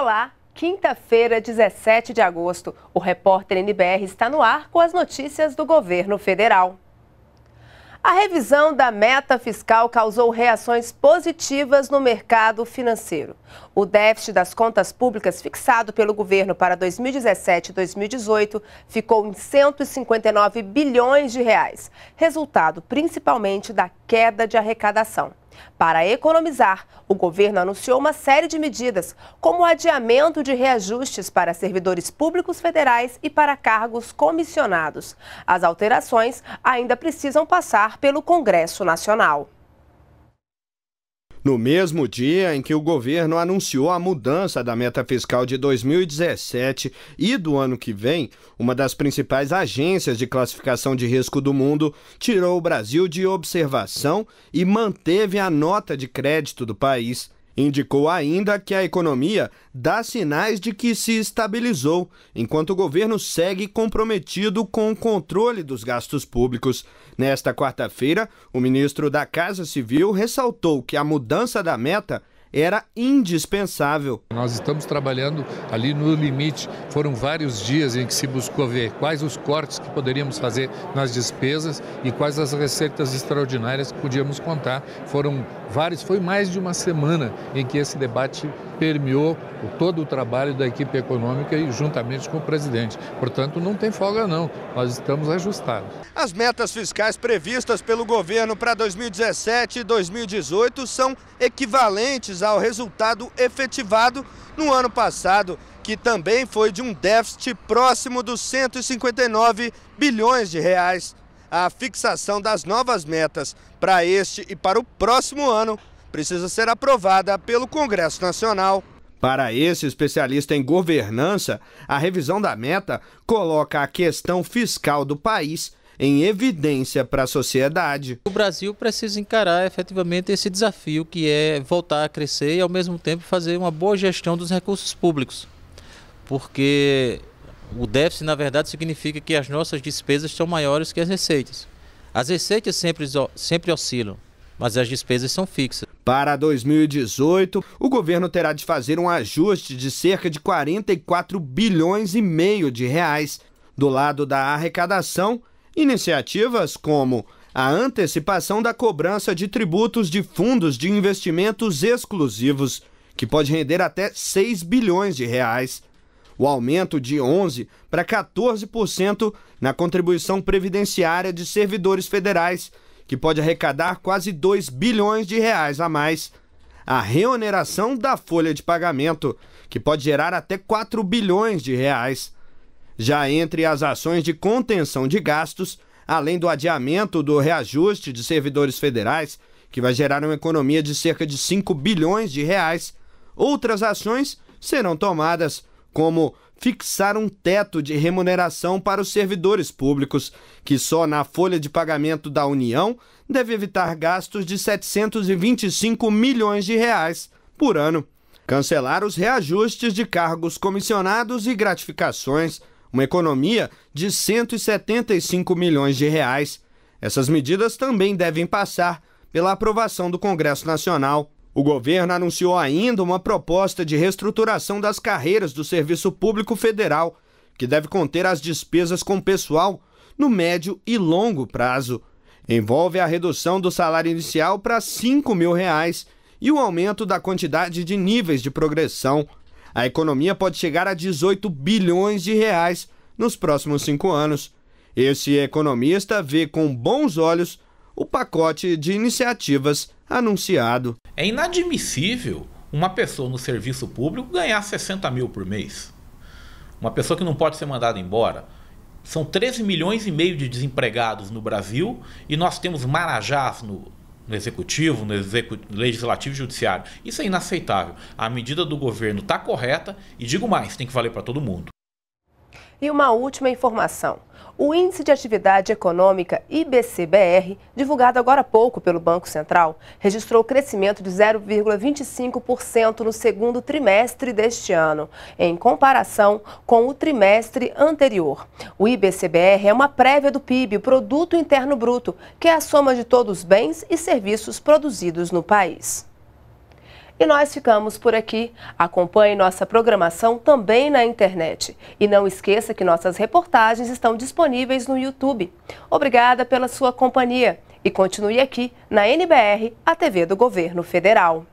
Olá, quinta-feira, 17 de agosto. O repórter NBR está no ar com as notícias do governo federal. A revisão da meta fiscal causou reações positivas no mercado financeiro. O déficit das contas públicas fixado pelo governo para 2017 e 2018 ficou em 159 bilhões de reais, resultado principalmente da queda de arrecadação. Para economizar, o governo anunciou uma série de medidas, como o adiamento de reajustes para servidores públicos federais e para cargos comissionados. As alterações ainda precisam passar pelo Congresso Nacional. No mesmo dia em que o governo anunciou a mudança da meta fiscal de 2017 e do ano que vem, uma das principais agências de classificação de risco do mundo tirou o Brasil de observação e manteve a nota de crédito do país Indicou ainda que a economia dá sinais de que se estabilizou, enquanto o governo segue comprometido com o controle dos gastos públicos. Nesta quarta-feira, o ministro da Casa Civil ressaltou que a mudança da meta era indispensável. Nós estamos trabalhando ali no limite. Foram vários dias em que se buscou ver quais os cortes que poderíamos fazer nas despesas e quais as receitas extraordinárias que podíamos contar. Foram vários, foi mais de uma semana em que esse debate permeou todo o trabalho da equipe econômica e juntamente com o presidente. Portanto, não tem folga não, nós estamos ajustados. As metas fiscais previstas pelo governo para 2017 e 2018 são equivalentes analisar o resultado efetivado no ano passado, que também foi de um déficit próximo dos 159 bilhões de reais. A fixação das novas metas para este e para o próximo ano precisa ser aprovada pelo Congresso Nacional. Para esse especialista em governança, a revisão da meta coloca a questão fiscal do país em evidência para a sociedade. O Brasil precisa encarar efetivamente esse desafio que é voltar a crescer e ao mesmo tempo fazer uma boa gestão dos recursos públicos. Porque o déficit, na verdade, significa que as nossas despesas são maiores que as receitas. As receitas sempre, sempre oscilam, mas as despesas são fixas. Para 2018, o governo terá de fazer um ajuste de cerca de 44 bilhões e meio de reais. Do lado da arrecadação, Iniciativas como a antecipação da cobrança de tributos de fundos de investimentos exclusivos, que pode render até 6 bilhões de reais. O aumento de 11 para 14% na contribuição previdenciária de servidores federais, que pode arrecadar quase 2 bilhões de reais a mais. A reoneração da folha de pagamento, que pode gerar até 4 bilhões de reais já entre as ações de contenção de gastos, além do adiamento do reajuste de servidores federais, que vai gerar uma economia de cerca de 5 bilhões de reais, outras ações serão tomadas, como fixar um teto de remuneração para os servidores públicos, que só na folha de pagamento da União deve evitar gastos de 725 milhões de reais por ano. Cancelar os reajustes de cargos comissionados e gratificações, uma economia de 175 milhões de reais. Essas medidas também devem passar pela aprovação do Congresso Nacional. O governo anunciou ainda uma proposta de reestruturação das carreiras do Serviço Público Federal, que deve conter as despesas com pessoal no médio e longo prazo. Envolve a redução do salário inicial para R$ 5 mil reais e o aumento da quantidade de níveis de progressão a economia pode chegar a 18 bilhões de reais nos próximos cinco anos. Esse economista vê com bons olhos o pacote de iniciativas anunciado. É inadmissível uma pessoa no serviço público ganhar 60 mil por mês. Uma pessoa que não pode ser mandada embora. São 13 milhões e meio de desempregados no Brasil e nós temos marajás no, no executivo, no execu legislativo e judiciário. Isso é inaceitável. A medida do governo está correta e digo mais, tem que valer para todo mundo. E uma última informação. O Índice de Atividade Econômica IBCBR, divulgado agora há pouco pelo Banco Central, registrou crescimento de 0,25% no segundo trimestre deste ano, em comparação com o trimestre anterior. O IBCBR é uma prévia do PIB, Produto Interno Bruto, que é a soma de todos os bens e serviços produzidos no país. E nós ficamos por aqui. Acompanhe nossa programação também na internet. E não esqueça que nossas reportagens estão disponíveis no YouTube. Obrigada pela sua companhia e continue aqui na NBR, a TV do Governo Federal.